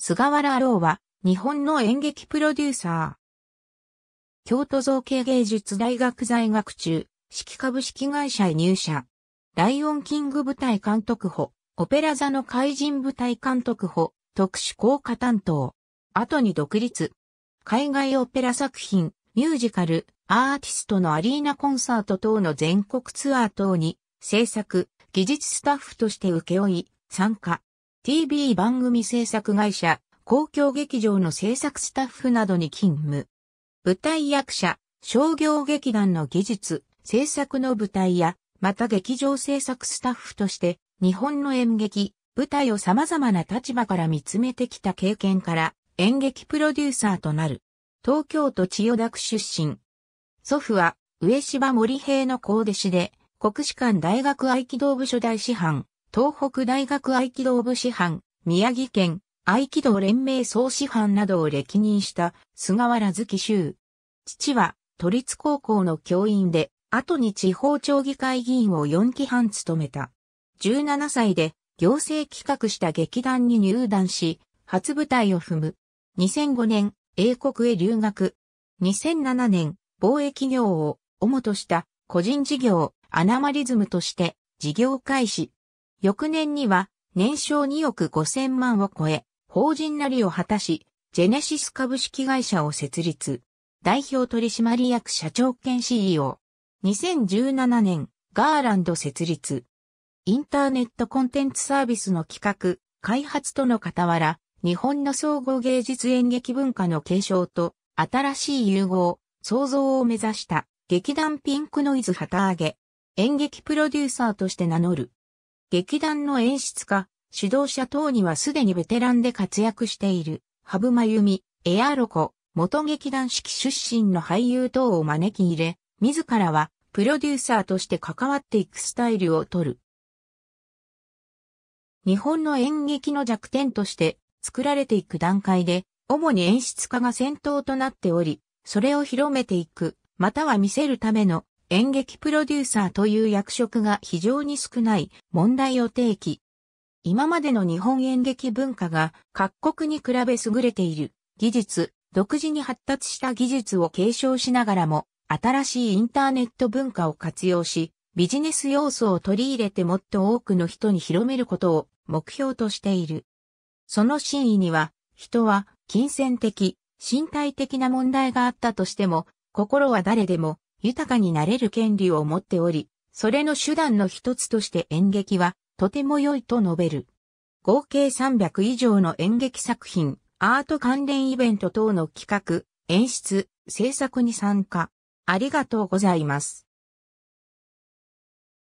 菅原朗は、日本の演劇プロデューサー。京都造形芸術大学在学中、式株式会社へ入社。ライオンキング舞台監督補、オペラ座の怪人舞台監督補、特殊効果担当。後に独立。海外オペラ作品、ミュージカル、アーティストのアリーナコンサート等の全国ツアー等に、制作、技術スタッフとして請負い、参加。TV 番組制作会社、公共劇場の制作スタッフなどに勤務。舞台役者、商業劇団の技術、制作の舞台や、また劇場制作スタッフとして、日本の演劇、舞台を様々な立場から見つめてきた経験から、演劇プロデューサーとなる。東京都千代田区出身。祖父は、上芝森平の高弟子で、国士館大学合気道部所大師範、東北大学合気道部師範、宮城県合気道連盟総師範などを歴任した菅原月修。父は都立高校の教員で、後に地方町議会議員を4期半務めた。17歳で行政企画した劇団に入団し、初舞台を踏む。2005年、英国へ留学。2007年、貿易業を主とした個人事業、アナマリズムとして事業開始。翌年には年商2億5千万を超え、法人なりを果たし、ジェネシス株式会社を設立。代表取締役社長兼 CEO。2017年、ガーランド設立。インターネットコンテンツサービスの企画、開発との傍ら、日本の総合芸術演劇文化の継承と、新しい融合、創造を目指した、劇団ピンクノイズ旗揚げ、演劇プロデューサーとして名乗る。劇団の演出家、指導者等にはすでにベテランで活躍している、ハブマユミ、エアロコ、元劇団式出身の俳優等を招き入れ、自らはプロデューサーとして関わっていくスタイルをとる。日本の演劇の弱点として作られていく段階で、主に演出家が先頭となっており、それを広めていく、または見せるための演劇プロデューサーという役職が非常に少ない問題を提起。今までの日本演劇文化が各国に比べ優れている技術、独自に発達した技術を継承しながらも、新しいインターネット文化を活用し、ビジネス要素を取り入れてもっと多くの人に広めることを目標としている。その真意には、人は金銭的、身体的な問題があったとしても、心は誰でも豊かになれる権利を持っており、それの手段の一つとして演劇はとても良いと述べる。合計300以上の演劇作品、アート関連イベント等の企画、演出、制作に参加。ありがとうございます。